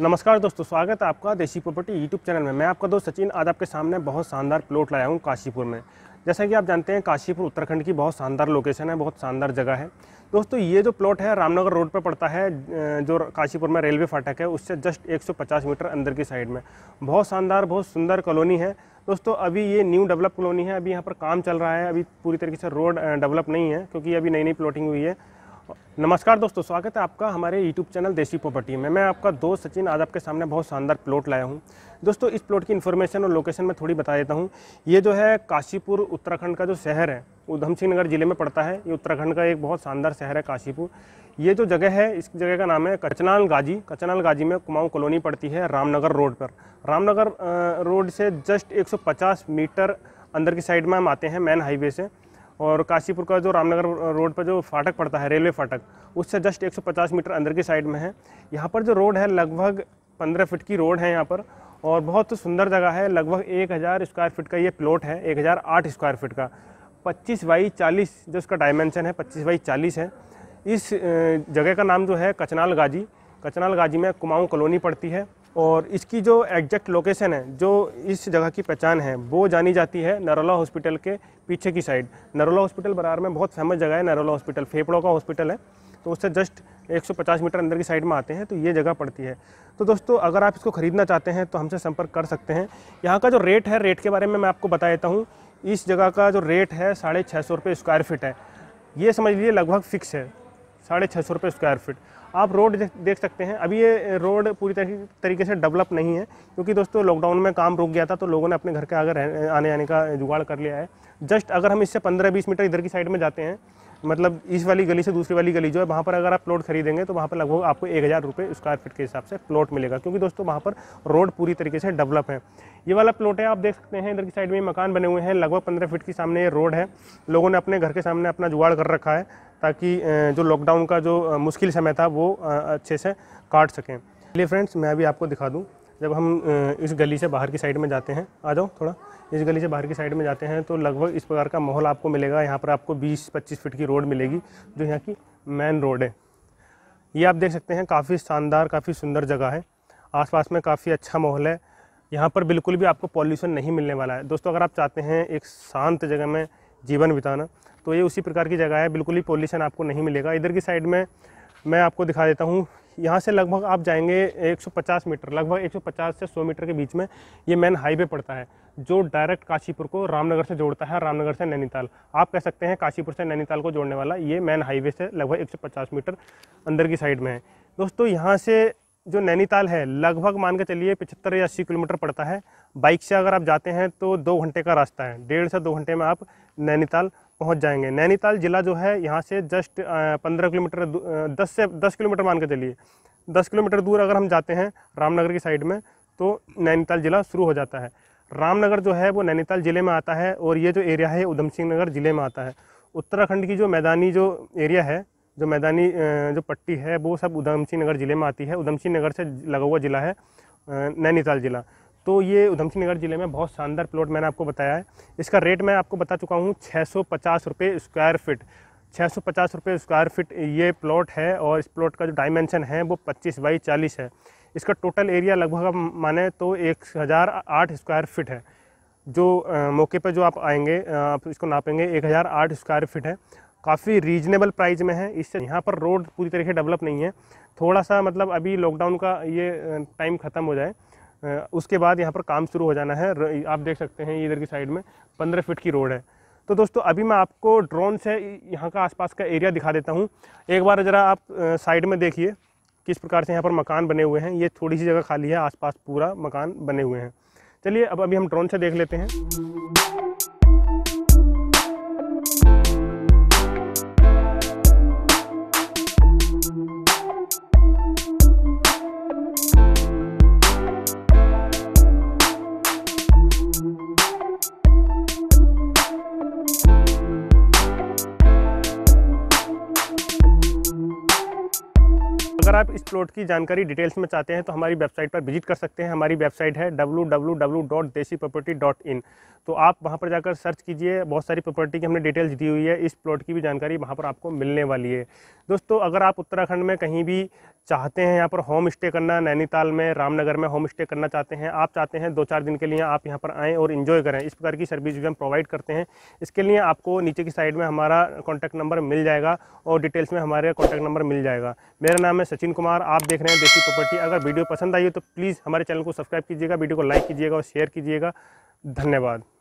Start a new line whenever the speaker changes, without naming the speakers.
नमस्कार दोस्तों स्वागत है आपका देशी प्रॉपर्टी यूट्यूब चैनल में मैं आपका दोस्त सचिन आज आपके सामने बहुत शानदार प्लॉट लाया हूँ काशीपुर में जैसा कि आप जानते हैं काशीपुर उत्तराखंड की बहुत शानदार लोकेशन है बहुत शानदार जगह है दोस्तों ये जो प्लॉट है रामनगर रोड पर पड़ता है जो काशीपुर में रेलवे फाटक है उससे जस्ट एक मीटर अंदर की साइड में बहुत शानदार बहुत सुंदर कॉलोनी है दोस्तों अभी ये न्यू डेवलप कॉलोनी है अभी यहाँ पर काम चल रहा है अभी पूरी तरीके से रोड डेवलप नहीं है क्योंकि अभी नई नई प्लॉटिंग हुई है नमस्कार दोस्तों स्वागत है आपका हमारे यूट्यूब चैनल देसी प्रॉपर्टी में मैं आपका दोस्त सचिन आज आपके सामने बहुत शानदार प्लॉट लाया हूं दोस्तों इस प्लॉट की इन्फॉर्मेशन और लोकेशन में थोड़ी बता देता हूं ये जो है काशीपुर उत्तराखंड का जो शहर है उधम सिंह नगर जिले में पड़ता है ये उत्तराखंड का एक बहुत शानदार शहर है काशीपुर ये जो जगह है इस जगह का नाम है कचनाल गाजी कचनाल गाजी में कुमाऊँ कॉलोनी पड़ती है रामनगर रोड पर रामनगर रोड से जस्ट एक मीटर अंदर की साइड में हम आते हैं मेन हाईवे से और काशीपुर का जो रामनगर रोड पर जो फाटक पड़ता है रेलवे फाटक उससे जस्ट 150 मीटर अंदर की साइड में है यहाँ पर जो रोड है लगभग 15 फीट की रोड है यहाँ पर और बहुत सुंदर जगह है लगभग 1000 स्क्वायर फीट का ये प्लॉट है 1008 स्क्वायर फीट का 25 बाई 40 जो इसका डायमेंशन है 25 बाई 40 है इस जगह का नाम जो है कचनाल गाजी कचनाल गाजी में कुमाऊँ कॉलोनी पड़ती है और इसकी जो एग्जैक्ट लोकेशन है जो इस जगह की पहचान है वो जानी जाती है नरोला हॉस्पिटल के पीछे की साइड नरोला हॉस्पिटल बरार में बहुत फेमस जगह है नरोला हॉस्पिटल फेफड़ों का हॉस्पिटल है तो उससे जस्ट 150 मीटर अंदर की साइड में आते हैं तो ये जगह पड़ती है तो दोस्तों अगर आप इसको ख़रीदना चाहते हैं तो हमसे संपर्क कर सकते हैं यहाँ का जो रेट है रेट के बारे में मैं आपको बता देता हूँ इस जगह का जो रेट है साढ़े छः सौ रुपये स्क्वायर फिट है ये समझ लीजिए लगभग फिक्स है साढ़े छः सौ रुपये स्क्वायर फिट आप रोड देख सकते हैं अभी ये रोड पूरी तरीके से डेवलप नहीं है क्योंकि दोस्तों लॉकडाउन में काम रुक गया था तो लोगों ने अपने घर के आगे आने आने का जुगाड़ कर लिया है जस्ट अगर हम इससे पंद्रह बीस मीटर इधर की साइड में जाते हैं मतलब इस वाली गली से दूसरी वाली गली जो है वहाँ पर अगर आप प्लॉट खरीदेंगे तो वहाँ पर लगभग आपको एक हज़ार रुपये स्क्वायर फीट के हिसाब से प्लॉट मिलेगा क्योंकि दोस्तों वहाँ पर रोड पूरी तरीके से डेवलप है ये वाला प्लॉट है आप देख सकते हैं इधर की साइड में मकान बने हुए हैं लगभग पंद्रह फीट के सामने ये रोड है लोगों ने अपने घर के सामने अपना जुगाड़ कर रखा है ताकि जो लॉकडाउन का जो मुश्किल समय था वो अच्छे से काट सकें चलिए फ्रेंड्स मैं अभी आपको दिखा दूँ जब हम इस गली से बाहर की साइड में जाते हैं आ जाओ थोड़ा इस गली से बाहर की साइड में जाते हैं तो लगभग इस प्रकार का माहौल आपको मिलेगा यहाँ पर आपको 20-25 फीट की रोड मिलेगी जो यहाँ की मेन रोड है ये आप देख सकते हैं काफ़ी शानदार काफ़ी सुंदर जगह है आसपास में काफ़ी अच्छा माहौल है यहाँ पर बिल्कुल भी आपको पॉल्यूशन नहीं मिलने वाला है दोस्तों अगर आप चाहते हैं एक शांत जगह में जीवन बिताना तो ये उसी प्रकार की जगह है बिल्कुल ही पॉल्यूशन आपको नहीं मिलेगा इधर की साइड में मैं आपको दिखा देता हूँ यहाँ से लगभग आप जाएंगे 150 मीटर लगभग 150 से 100 मीटर के बीच में ये मेन हाईवे पड़ता है जो डायरेक्ट काशीपुर को रामनगर से जोड़ता है रामनगर से नैनीताल आप कह सकते हैं काशीपुर से नैनीताल को जोड़ने वाला ये मेन हाईवे से लगभग 150 मीटर अंदर की साइड में है दोस्तों यहाँ से जो नैनीताल है लगभग मान के चलिए पिछहत्तर या अस्सी किलोमीटर पड़ता है बाइक से अगर आप जाते हैं तो दो घंटे का रास्ता है डेढ़ से दो घंटे में आप नैनीताल पहुंच जाएंगे नैनीताल ज़िला जो है यहाँ से जस्ट पंद्रह किलोमीटर दस से दस किलोमीटर मान के चलिए दस किलोमीटर दूर अगर हम जाते हैं रामनगर की साइड में तो नैनीताल ज़िला शुरू हो जाता है रामनगर जो है वो नैनीताल ज़िले में आता है और ये जो एरिया है उधम सिंह नगर ज़िले में आता है उत्तराखंड की जो मैदानी जो एरिया है जो मैदानी जो पट्टी है वो सब उधम सिंह नगर ज़िले में आती है उधम सिंह नगर से लगा हुआ ज़िला है नैनीताल ज़िला तो ये सिंह नगर ज़िले में बहुत शानदार प्लॉट मैंने आपको बताया है इसका रेट मैं आपको बता चुका हूँ छः सौ पचास रुपये स्क्वायर फिट छः सौ पचास रुपये स्क्वायर फिट ये प्लॉट है और इस प्लॉट का जो डायमेंशन है वो पच्चीस बाई चालीस है इसका टोटल एरिया लगभग माने तो एक हज़ार आठ स्क्वायर फिट है जो आ, मौके पर जो आप आएंगे आप इसको नापेंगे एक हज़ार आठ स्क्वायर फिट है काफ़ी रीजनेबल प्राइस में है इससे यहाँ पर रोड पूरी तरीके डेवलप नहीं है थोड़ा सा मतलब अभी लॉकडाउन का ये टाइम ख़त्म हो जाए उसके बाद यहाँ पर काम शुरू हो जाना है आप देख सकते हैं इधर की साइड में पंद्रह फिट की रोड है तो दोस्तों अभी मैं आपको ड्रोन से यहाँ का आसपास का एरिया दिखा देता हूँ एक बार ज़रा आप साइड में देखिए किस प्रकार से यहाँ पर मकान बने हुए हैं ये थोड़ी सी जगह खाली है आसपास पूरा मकान बने हुए हैं चलिए अब अभी हम ड्रोन से देख लेते हैं अगर आप इस प्लॉट की जानकारी डिटेल्स में चाहते हैं तो हमारी वेबसाइट पर विजिट कर सकते हैं हमारी वेबसाइट है डब्ल्यू तो आप वहाँ पर जाकर सर्च कीजिए बहुत सारी प्रॉपर्टी की हमने डिटेल्स दी हुई है इस प्लॉट की भी जानकारी वहाँ पर आपको मिलने वाली है दोस्तों अगर आप उत्तराखंड में कहीं भी चाहते हैं यहाँ पर होम स्टे करना नैनीताल में रामनगर में होम स्टे करना चाहते हैं आप चाहते हैं दो चार दिन के लिए आप यहाँ पर आएँ और इन्जॉय करें इस प्रकार की सर्विस भी हम प्रोवाइड करते हैं इसके लिए आपको नीचे की साइड में हमारा कॉन्टैक्ट नंबर मिल जाएगा और डिटेल्स में हमारे कॉन्टैक्ट नंबर मिल जाएगा मेरा नाम है सचिन कुमार आप देख रहे हैं देसी प्रॉपर्टी अगर वीडियो पसंद आई हो तो प्लीज़ हमारे चैनल को सब्सक्राइब कीजिएगा वीडियो को लाइक कीजिएगा और शेयर कीजिएगा धन्यवाद